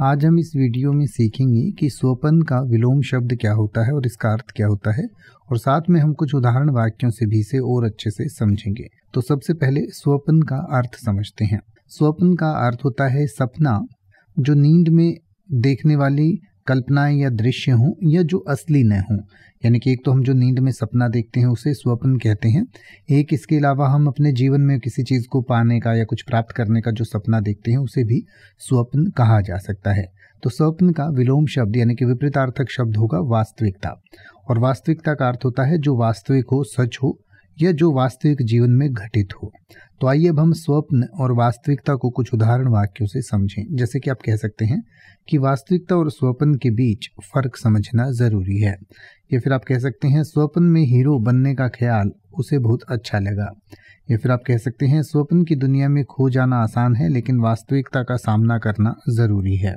आज हम इस वीडियो में सीखेंगे कि स्वपन का विलोम शब्द क्या होता है और इसका अर्थ क्या होता है और साथ में हम कुछ उदाहरण वाक्यों से भी इसे और अच्छे से समझेंगे तो सबसे पहले स्वपन का अर्थ समझते हैं स्वपन का अर्थ होता है सपना जो नींद में देखने वाली कल्पनाएं या दृश्य हों या जो असली न हों यानी कि एक तो हम जो नींद में सपना देखते हैं उसे स्वप्न कहते हैं एक इसके अलावा हम अपने जीवन में किसी चीज़ को पाने का या कुछ प्राप्त करने का जो सपना देखते हैं उसे भी स्वप्न कहा जा सकता है तो स्वप्न का विलोम शब्द यानी कि विपरीतार्थक शब्द होगा वास्तविकता और वास्तविकता का अर्थ होता है जो वास्तविक हो सच हो या जो वास्तविक जीवन में घटित हो तो आइए अब हम स्वप्न और वास्तविकता को कुछ उदाहरण वाक्यों से समझें जैसे कि आप कह सकते हैं कि वास्तविकता और स्वप्न के बीच फर्क समझना ज़रूरी है या फिर आप कह सकते हैं स्वप्न में हीरो बनने का ख्याल उसे बहुत अच्छा लगा या फिर आप कह सकते हैं स्वप्न की दुनिया में खो जाना आसान है लेकिन वास्तविकता का सामना करना ज़रूरी है